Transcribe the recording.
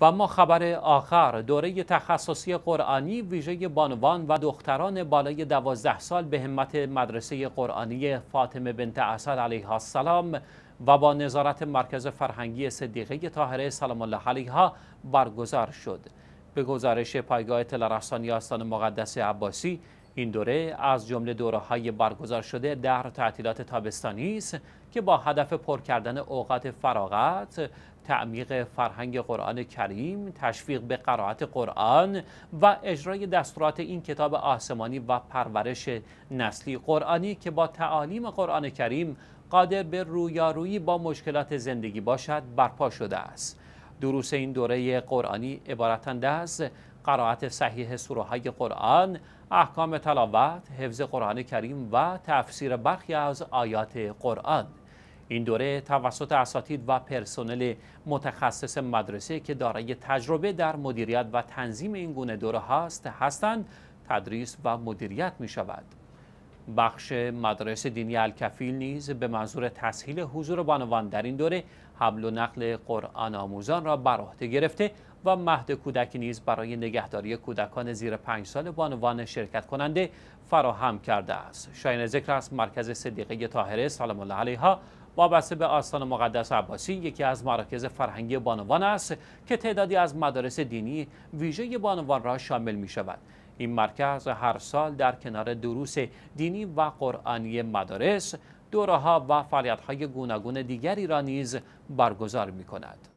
و ما خبر آخر دوره تخصصی قرآنی ویژه بانوان و دختران بالای دوازده سال به همت مدرسه قرآنی فاطمه بنت اثر علیها السلام و با نظارت مرکز فرهنگی صدیقه طاهره سلام الله علیها برگزار شد به گزارش پایگاه تلرسانی آستان مقدس عباسی این دوره از جمله دوره برگزار شده در تعطیلات تابستانی است که با هدف پر کردن اوقات فراغت تعمیق فرهنگ قرآن کریم، تشویق به قرائت قرآن و اجرای دستورات این کتاب آسمانی و پرورش نسلی قرآنی که با تعالیم قرآن کریم قادر به رویارویی با مشکلات زندگی باشد برپا شده است. دروس این دوره قرآنی عبارتند از قرائت صحیح سوره های قرآن، احکام تلاوت، حفظ قرآن کریم و تفسیر برخی از آیات قرآن این دوره توسط اساتید و پرسنل متخصص مدرسه که دارای تجربه در مدیریت و تنظیم این گونه دوره هاست هستند تدریس و مدیریت می شود. بخش مدرسه دینی الکفیل نیز به منظور تسهیل حضور بانوان در این دوره حمل و نقل قرآن آموزان را بر عهده گرفته و مهد کودک نیز برای نگهداری کودکان زیر پنج سال بانوان شرکت کننده فراهم کرده است شاین ذکر است مرکز صدیقه طاهره سلام الله علیها وابسته به آستان مقدس عباسی یکی از مراکز فرهنگی بانوان است که تعدادی از مدارس دینی ویژه بانوان را شامل می شود این مرکز هر سال در کنار دروس دینی و قرآنی مدارس دوره ها و فعالیت های گوناگون دیگری را نیز برگزار می کند.